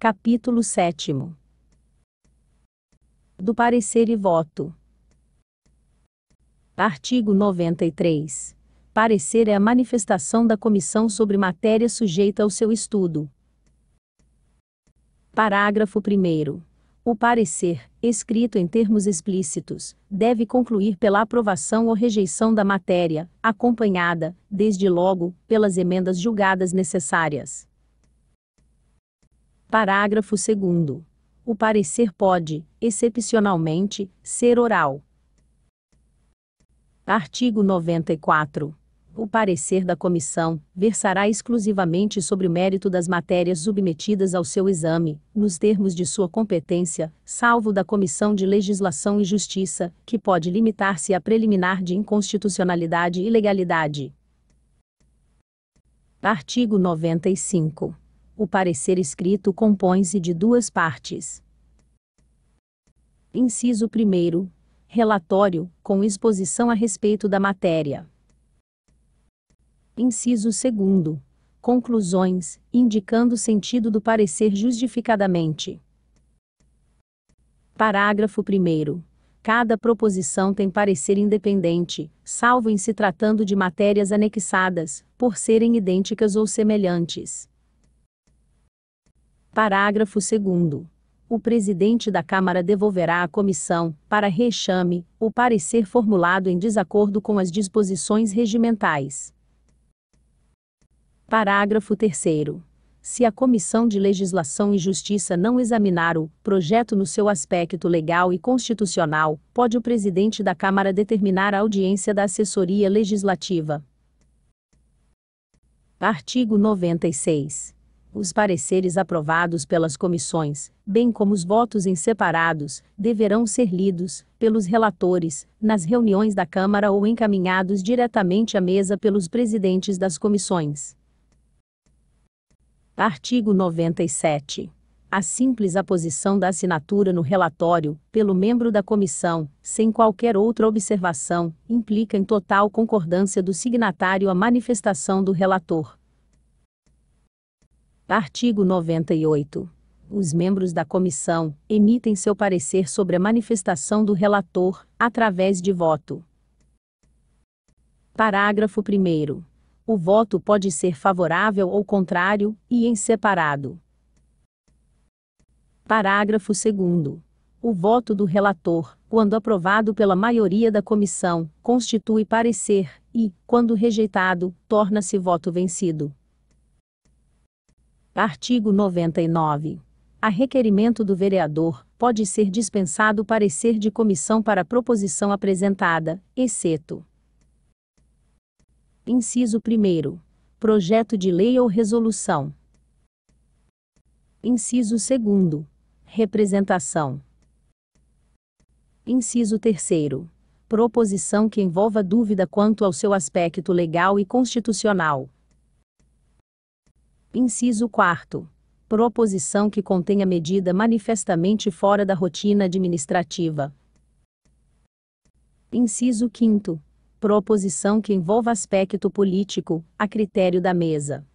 Capítulo 7 Do parecer e voto. Artigo 93. Parecer é a manifestação da comissão sobre matéria sujeita ao seu estudo. Parágrafo 1. O parecer, escrito em termos explícitos, deve concluir pela aprovação ou rejeição da matéria, acompanhada, desde logo, pelas emendas julgadas necessárias. Parágrafo 2. O parecer pode, excepcionalmente, ser oral. Artigo 94. O parecer da comissão versará exclusivamente sobre o mérito das matérias submetidas ao seu exame, nos termos de sua competência, salvo da Comissão de Legislação e Justiça, que pode limitar-se a preliminar de inconstitucionalidade e legalidade. Artigo 95. O parecer escrito compõe-se de duas partes. Inciso 1. Relatório, com exposição a respeito da matéria. Inciso 2. Conclusões, indicando o sentido do parecer justificadamente. Parágrafo 1. Cada proposição tem parecer independente, salvo em se tratando de matérias anexadas, por serem idênticas ou semelhantes. Parágrafo 2. O presidente da Câmara devolverá à comissão, para reexame, o parecer formulado em desacordo com as disposições regimentais. Parágrafo 3. Se a Comissão de Legislação e Justiça não examinar o projeto no seu aspecto legal e constitucional, pode o presidente da Câmara determinar a audiência da assessoria legislativa. Artigo 96. Os pareceres aprovados pelas comissões, bem como os votos em separados, deverão ser lidos, pelos relatores, nas reuniões da Câmara ou encaminhados diretamente à mesa pelos presidentes das comissões. Artigo 97. A simples aposição da assinatura no relatório, pelo membro da comissão, sem qualquer outra observação, implica em total concordância do signatário à manifestação do relator. Artigo 98. Os membros da comissão emitem seu parecer sobre a manifestação do relator, através de voto. Parágrafo 1. O voto pode ser favorável ou contrário, e em separado. Parágrafo 2. O voto do relator, quando aprovado pela maioria da comissão, constitui parecer, e, quando rejeitado, torna-se voto vencido. Artigo 99. A requerimento do vereador, pode ser dispensado parecer de comissão para a proposição apresentada, exceto. Inciso 1. Projeto de lei ou resolução. Inciso 2. Representação. Inciso 3. Proposição que envolva dúvida quanto ao seu aspecto legal e constitucional. Inciso 4. Proposição que contenha medida manifestamente fora da rotina administrativa. Inciso 5. Proposição que envolva aspecto político, a critério da mesa.